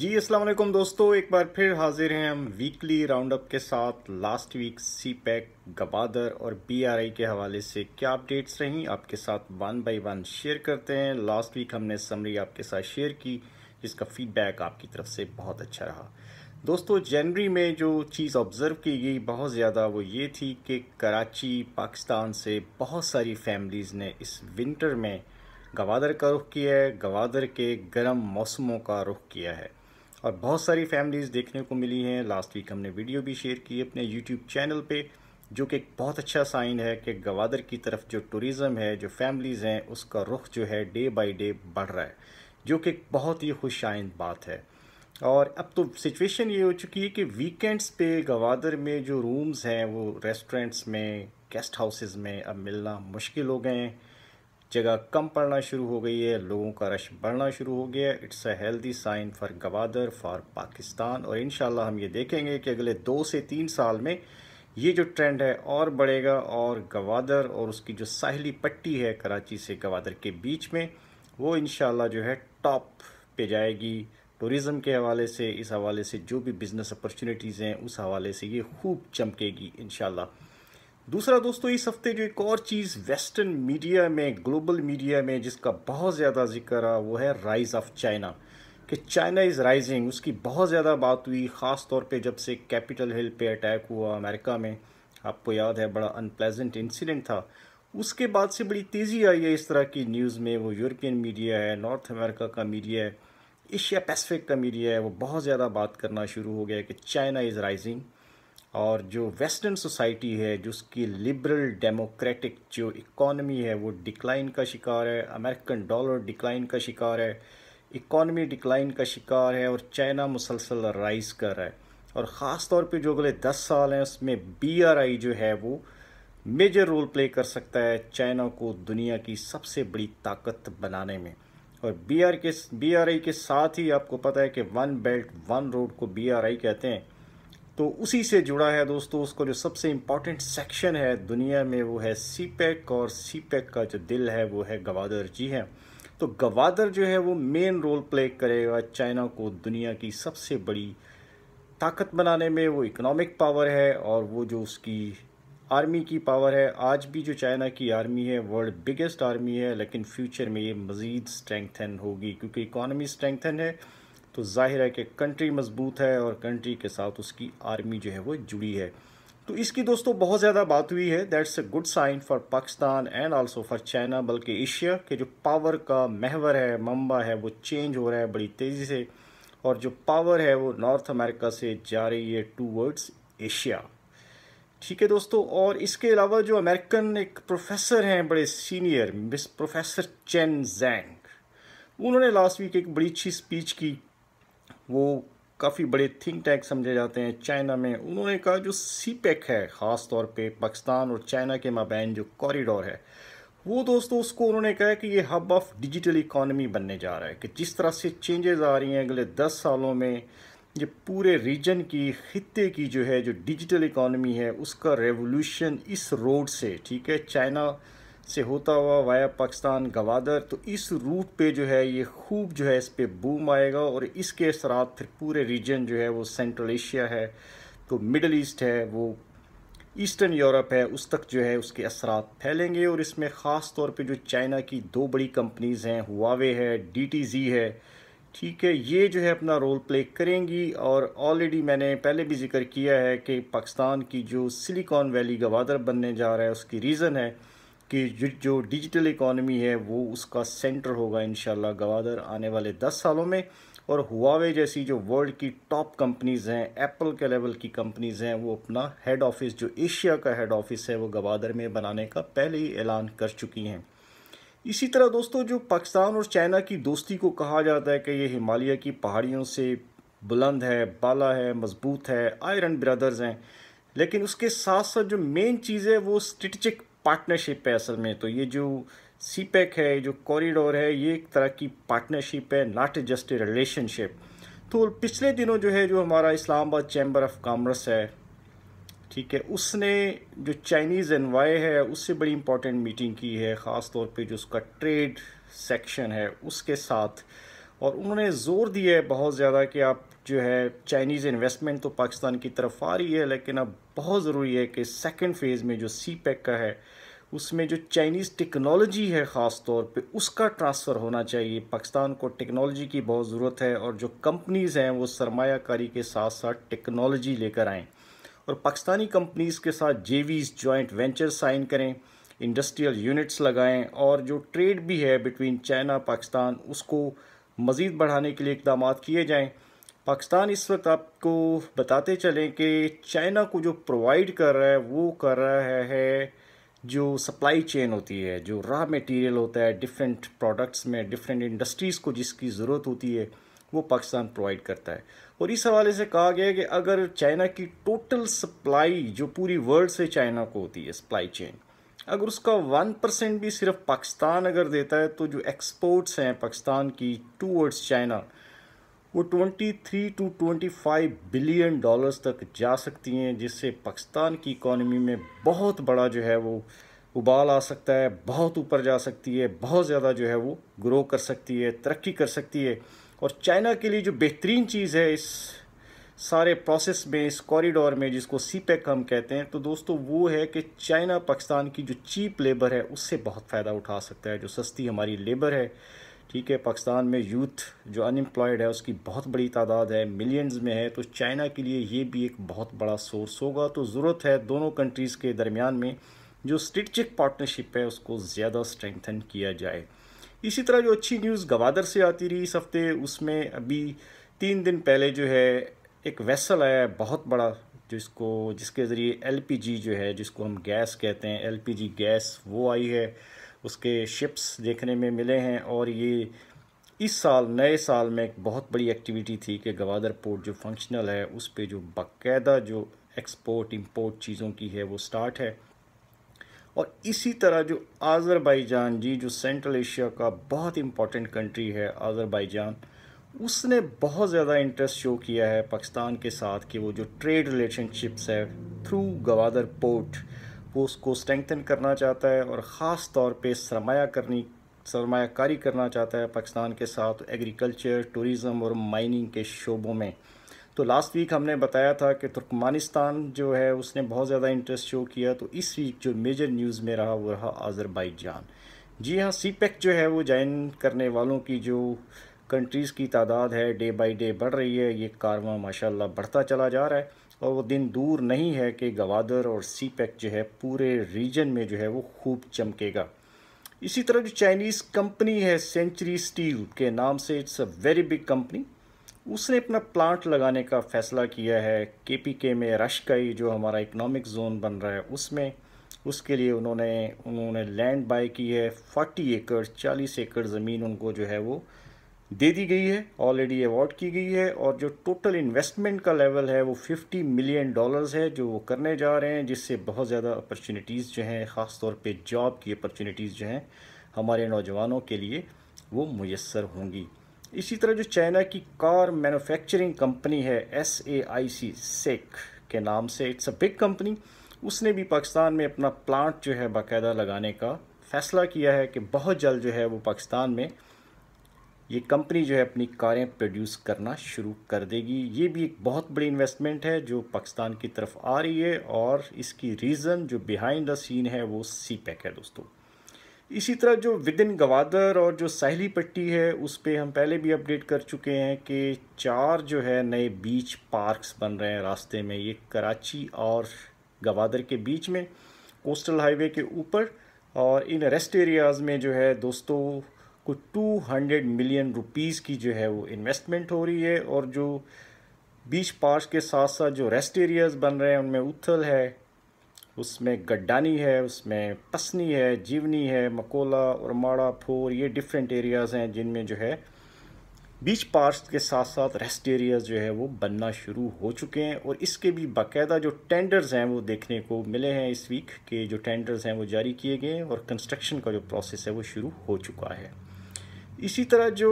जी अस्सलाम वालेकुम दोस्तों एक बार फिर हाजिर हैं हम वीकली राउंडअप के साथ last week CPEC Gwadar और बीआरआई के हवाले से क्या अपडेट्स रहीं आपके साथ वन बाय वन शेयर करते हैं लास्ट वीक हमने समरी आपके साथ शेयर की जिसका फीडबैक आपकी तरफ से बहुत अच्छा रहा दोस्तों जनवरी में जो चीज़ ऑब्ज़र्व की गई बहुत ज़्यादा वो ये थी कि कराची पाकिस्तान से बहुत सारी फैमिलीज़ ने इस विंटर में गवादर का रुख किया है गवादर के गर्म मौसमों का रुख किया है और बहुत सारी फैमिलीज़ देखने को मिली हैं लास्ट वीक हमने वीडियो भी शेयर की अपने यूट्यूब चैनल पे जो कि एक बहुत अच्छा साइन है कि गवादर की तरफ जो टूरिज़म है जो फैमिलीज़ हैं उसका रुख जो है डे बाई डे बढ़ रहा है जो कि बहुत ही खुशाइन बात है और अब तो सिचुएशन ये हो चुकी है कि वीकेंड्स पे गवादर में जो रूम्स हैं वो रेस्टोरेंट्स में गेस्ट हाउसेज में अब मिलना मुश्किल हो गए हैं जगह कम पड़ना शुरू हो गई है लोगों का रश बढ़ना शुरू हो गया है it's a healthy sign for Gwadar for Pakistan और इन हम ये देखेंगे कि अगले दो से तीन साल में ये जो ट्रेंड है और बढ़ेगा और गवादर और उसकी जो साहली पट्टी है कराची से गवादर के बीच में वो इन जो है टॉप पे जाएगी टूरिज़म के हवाले से इस हवाले से जो भी बिज़नेस अपॉर्चुनिटीज़ हैं उस हवाले से ये खूब चमकेगी इन दूसरा दोस्तों इस हफ्ते जो एक और चीज़ वेस्टर्न मीडिया में ग्लोबल मीडिया में जिसका बहुत ज़्यादा जिक्र रहा वो है राइज़ ऑफ चाइना कि चाइना इज़ राइजिंग उसकी बहुत ज़्यादा बात हुई ख़ास तौर पे जब से कैपिटल हिल पे अटैक हुआ अमेरिका में आपको याद है बड़ा अनप्लेजेंट इंसिडेंट था उसके बाद से बड़ी तेज़ी आई है इस तरह की न्यूज़ में वो यूरोपियन मीडिया है नॉर्थ अमेरिका का मीडिया है एशिया पैसिफिक का मीडिया है वो बहुत ज़्यादा बात करना शुरू हो गया कि चाइना इज़ राइजिंग और जो वेस्टर्न सोसाइटी है जो उसकी लिबरल डेमोक्रेटिक जो इकॉनमी है वो डिक्लाइन का शिकार है अमेरिकन डॉलर डिक्लाइन का शिकार है इकॉनमी डिक्लाइन का शिकार है और चाइना मुसलसल राइज कर रहा है और ख़ास तौर पे जो अगले दस साल हैं उसमें बीआरआई जो है वो मेजर रोल प्ले कर सकता है चाइना को दुनिया की सबसे बड़ी ताकत बनाने में और बी आर के बी आर आई के साथ ही आपको पता है कि वन बेल्ट वन रोड को बी आर आई कहते हैं तो उसी से जुड़ा है दोस्तों उसका जो सबसे इम्पॉर्टेंट सेक्शन है दुनिया में वो है सीपैक e और सीपैक e का जो दिल है वो है गवादर जी है तो गवादर जो है वो मेन रोल प्ले करेगा चाइना को दुनिया की सबसे बड़ी ताकत बनाने में वो इकोनॉमिक पावर है और वो जो उसकी आर्मी की पावर है आज भी जो चाइना की आर्मी है वर्ल्ड बिगेस्ट आर्मी है लेकिन फ्यूचर में ये मज़ीद स्ट्रेंथन होगी क्योंकि इकॉनमी स्ट्रेंथन है तो जाहिर है कि कंट्री मजबूत है और कंट्री के साथ उसकी आर्मी जो है वो जुड़ी है तो इसकी दोस्तों बहुत ज़्यादा बात हुई है that's a good sign for Pakistan and also for China बल्कि एशिया के जो पावर का महवर है मम्बा है वो चेंज हो रहा है बड़ी तेज़ी से और जो पावर है वो नॉर्थ अमेरिका से जा रही है टू वर्ड्स एशिया ठीक है दोस्तों और इसके अलावा जो अमेरिकन एक प्रोफेसर हैं बड़े senior miss professor Chen Zhang उन्होंने लास्ट वीक एक बड़ी अच्छी स्पीच की वो काफ़ी बड़े थिंक टैंक समझे जाते हैं चाइना में उन्होंने कहा जो सी पैक e है ख़ास तौर पे पाकिस्तान और चाइना के माबैन जो कॉरिडोर है वो दोस्तों उसको उन्होंने कहा कि ये हब ऑफ डिजिटल इकॉनमी बनने जा रहा है कि जिस तरह से चेंजेस आ रही हैं अगले दस सालों में ये पूरे रीजन की खत्े की जो है जो डिजिटल इकॉनमी है उसका रेवोल्यूशन इस रोड से ठीक है चाइना से होता हुआ वाया पाकिस्तान गवादर तो इस रूट पे जो है ये खूब जो है इस पर बूम आएगा और इसके असरा फिर पूरे रीजन जो है वो सेंट्रल एशिया है तो मिडल ईस्ट है वो ईस्टर्न यूरोप है उस तक जो है उसके असरा फैलेंगे और इसमें ख़ास तौर पे जो चाइना की दो बड़ी कंपनीज़ हैं हुआवे है डी है ठीक है ये जो है अपना रोल प्ले करेंगी और ऑलरेडी मैंने पहले भी जिक्र किया है कि पाकिस्तान की जो सिलिकॉन वैली गवादर बनने जा रहा है उसकी रीज़न है कि जो जो डिजिटल इकोनॉमी है वो उसका सेंटर होगा इन गवादर आने वाले दस सालों में और हुआवे जैसी जो वर्ल्ड की टॉप कंपनीज़ हैं एप्पल के लेवल की कंपनीज़ हैं वो अपना हेड ऑफिस जो एशिया का हेड ऑफिस है वो गवादर में बनाने का पहले ही ऐलान कर चुकी हैं इसी तरह दोस्तों जो पाकिस्तान और चाइना की दोस्ती को कहा जाता है कि ये हिमालय की पहाड़ियों से बुलंद है बाला है मजबूत है आयरन ब्रदर्स हैं लेकिन उसके साथ साथ जो मेन चीज़ है वो स्ट्रेटिक पार्टनरशिप है असल में तो ये जो सी पैक e है जो कॉरिडोर है ये एक तरह की पार्टनरशिप है नॉट जस्ट ए रिलेशनशिप तो पिछले दिनों जो है जो हमारा इस्लामाबाद चैम्बर ऑफ कॉमर्स है ठीक है उसने जो चाइनीज़ एनवाई है उससे बड़ी इंपॉर्टेंट मीटिंग की है ख़ास तौर पे जो उसका ट्रेड सेक्शन है उसके साथ और उन्होंने ज़ोर दिया है बहुत ज़्यादा कि आप जो है चाइनीज़ इन्वेस्टमेंट तो पाकिस्तान की तरफ आ रही है लेकिन अब बहुत ज़रूरी है कि सेकेंड फेज़ में जो सी पैक का है उसमें जो चाइनीज़ टेक्नोलॉजी है ख़ास तौर पे उसका ट्रांसफ़र होना चाहिए पाकिस्तान को टेक्नोलॉजी की बहुत ज़रूरत है और जो कंपनीज़ हैं वो सरमाकारी के साथ साथ टेक्नोलॉजी लेकर आएँ और पाकिस्तानी कंपनीज़ के साथ जेवीज़ जॉइंट वेंचर साइन करें इंडस्ट्रियल यूनिट्स लगाएं और जो ट्रेड भी है बिटवीन चाइना पाकिस्तान उसको मज़ीद बढ़ाने के लिए इकदाम किए जाएँ पाकिस्तान इस वक्त आपको बताते चलें कि चाइना को जो प्रोवाइड कर रहा है वो कर रहा है जो सप्लाई चेन होती है जो रॉ मटेरियल होता है डिफरेंट प्रोडक्ट्स में डिफरेंट इंडस्ट्रीज़ को जिसकी ज़रूरत होती है वो पाकिस्तान प्रोवाइड करता है और इस हवाले से कहा गया है कि अगर चाइना की टोटल सप्लाई जो पूरी वर्ल्ड से चाइना को होती है सप्लाई चेन अगर उसका वन परसेंट भी सिर्फ पाकिस्तान अगर देता है तो जो एक्सपोर्ट्स हैं पाकिस्तान की टूवर्ड्स चाइना वो 23 टू 25 बिलियन डॉलर्स तक जा सकती हैं जिससे पाकिस्तान की इकॉनमी में बहुत बड़ा जो है वो उबाल आ सकता है बहुत ऊपर जा सकती है बहुत ज़्यादा जो है वो ग्रो कर सकती है तरक्की कर सकती है और चाइना के लिए जो बेहतरीन चीज़ है इस सारे प्रोसेस में इस कॉरिडोर में जिसको पैक हम कहते हैं तो दोस्तों वो है कि चाइना पाकिस्तान की जो चीप लेबर है उससे बहुत फ़ायदा उठा सकता है जो सस्ती हमारी लेबर है ठीक है पाकिस्तान में यूथ जो अनएम्प्लॉयड है उसकी बहुत बड़ी तादाद है मिलियंस में है तो चाइना के लिए ये भी एक बहुत बड़ा सोर्स होगा तो ज़रूरत है दोनों कंट्रीज़ के दरमियान में जो स्ट्रेटिक पार्टनरशिप है उसको ज़्यादा स्ट्रेंथन किया जाए इसी तरह जो अच्छी न्यूज़ गवादर से आती रही इस हफ्ते उसमें अभी तीन दिन पहले जो है एक वेसल है बहुत बड़ा जिसको जिसके ज़रिए एलपीजी जो है जिसको हम गैस कहते हैं एलपीजी गैस वो आई है उसके शिप्स देखने में मिले हैं और ये इस साल नए साल में एक बहुत बड़ी एक्टिविटी थी कि गवादर पोर्ट जो फंक्शनल है उस पर जो बाकायदा जो एक्सपोर्ट इंपोर्ट चीज़ों की है वो स्टार्ट है और इसी तरह जो आज़रबाईजान जी जो सेंट्रल एशिया का बहुत इम्पॉर्टेंट कंट्री है आज़रबाईजान उसने बहुत ज़्यादा इंटरेस्ट शो किया है पाकिस्तान के साथ कि वो जो ट्रेड रिलेशनशिप्स है थ्रू गवादर पोर्ट वो उसको स्ट्रेंथन करना चाहता है और ख़ास तौर पर सरमाया करनी सरमाकारी करना चाहता है पाकिस्तान के साथ एग्रीकल्चर टूरिज़म और माइनिंग के शोबों में तो लास्ट वीक हमने बताया था कि तुर्कमानिस्तान जो है उसने बहुत ज़्यादा इंटरेस्ट शो किया तो इस वीक जो मेजर न्यूज़ में रहा वो रहा आज़रबाईजान जी हाँ सी e e जो है वो ज्वाइन करने वालों की जो कंट्रीज़ की तादाद है डे बाई डे बढ़ रही है ये कारवा माशाला बढ़ता चला जा रहा है और वो दिन दूर नहीं है कि गवादर और सी पैक e जो है पूरे रीजन में जो है वो खूब चमकेगा इसी तरह जो चाइनीज़ कंपनी है सेंचुरी स्टील के नाम से it's a very big company उसने अपना प्लांट लगाने का फ़ैसला किया है के पी के में रश का ही जो हमारा इकनॉमिक जोन बन रहा है उसमें उसके लिए उन्होंने उन्होंने लैंड बाई की है 40 एकड़ 40 एकड़ ज़मीन उनको जो है वो दे दी गई है ऑलरेडी अवॉर्ड की गई है और जो टोटल इन्वेस्टमेंट का लेवल है वो 50 मिलियन डॉलर्स है जो वो करने जा रहे हैं जिससे बहुत ज़्यादा अपॉर्चुनिटीज़ जो हैं ख़ास तौर पे जॉब की अपॉर्चुनिटीज़ जो हैं हमारे नौजवानों के लिए वो मैसर होंगी इसी तरह जो चाइना की कार मैनुफेक्चरिंग कंपनी है S A I C SAIC के नाम से इट्स अ बिग कंपनी उसने भी पाकिस्तान में अपना प्लांट जो है बाकायदा लगाने का फ़ैसला किया है कि बहुत जल्द जो है वो पाकिस्तान में ये कंपनी जो है अपनी कारें प्रोड्यूस करना शुरू कर देगी ये भी एक बहुत बड़ी इन्वेस्टमेंट है जो पाकिस्तान की तरफ आ रही है और इसकी रीज़न जो बिहाइंड द सीन है वो सी पैक है दोस्तों इसी तरह जो विद इन गवादर और जो सहली पट्टी है उस पर हम पहले भी अपडेट कर चुके हैं कि चार जो है नए बीच पार्क्स बन रहे हैं रास्ते में ये कराची और गवादर के बीच में कोस्टल हाईवे के ऊपर और इन रेस्ट एरियाज़ में जो है दोस्तों को 200 मिलियन रुपीस की जो है वो इन्वेस्टमेंट हो रही है और जो बीच पार्क के साथ साथ जो रेस्ट एरियाज बन रहे हैं उनमें उथल है उसमें गड्डानी है उसमें पसनी है जीवनी है मकोला और माड़ा फोर ये डिफरेंट एरियाज़ हैं जिनमें जो है बीच पार्क के साथ साथ रेस्ट एरियाज़ जो है वो बनना शुरू हो चुके हैं और इसके भी बाकायदा जो टेंडर्स हैं वो देखने को मिले हैं इस वीक के जो टेंडर्स हैं वो जारी किए गए हैं और कंस्ट्रक्शन का जो प्रोसेस है वो शुरू हो चुका है इसी तरह जो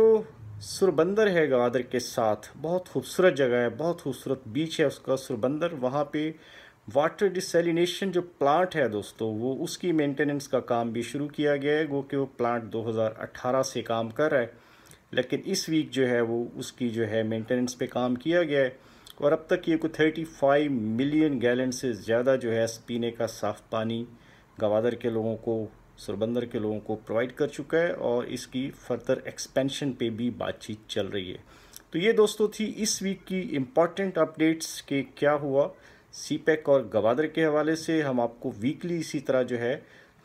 सुरबंदर है गवादर के साथ बहुत खूबसूरत जगह है बहुत खूबसूरत बीच है उसका सुरबंदर वहाँ पे वाटर डिसेलिनेशन जो प्लांट है दोस्तों वो उसकी मेंटेनेंस का काम भी शुरू किया गया है वो कि वो प्लांट 2018 से काम कर रहा है लेकिन इस वीक जो है वो उसकी जो है मेंटेनेंस पे काम किया गया है और अब तक ये को 35 मिलियन गैलन से ज़्यादा जो है पीने का साफ़ पानी गवादर के लोगों को सुरबंदर के लोगों को प्रोवाइड कर चुका है और इसकी फर्दर एक्सपेंशन पे भी बातचीत चल रही है तो ये दोस्तों थी इस वीक की इम्पॉर्टेंट अपडेट्स के क्या हुआ सीपैक e और गवादर के हवाले से हम आपको वीकली इसी तरह जो है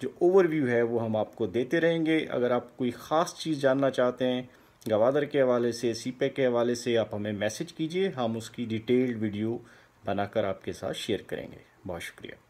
जो ओवरव्यू है वो हम आपको देते रहेंगे अगर आप कोई ख़ास चीज़ जानना चाहते हैं गवादर के हवाले से सीपैक e के हवाले से आप हमें मैसेज कीजिए हम उसकी डिटेल्ड वीडियो बनाकर आपके साथ शेयर करेंगे बहुत शुक्रिया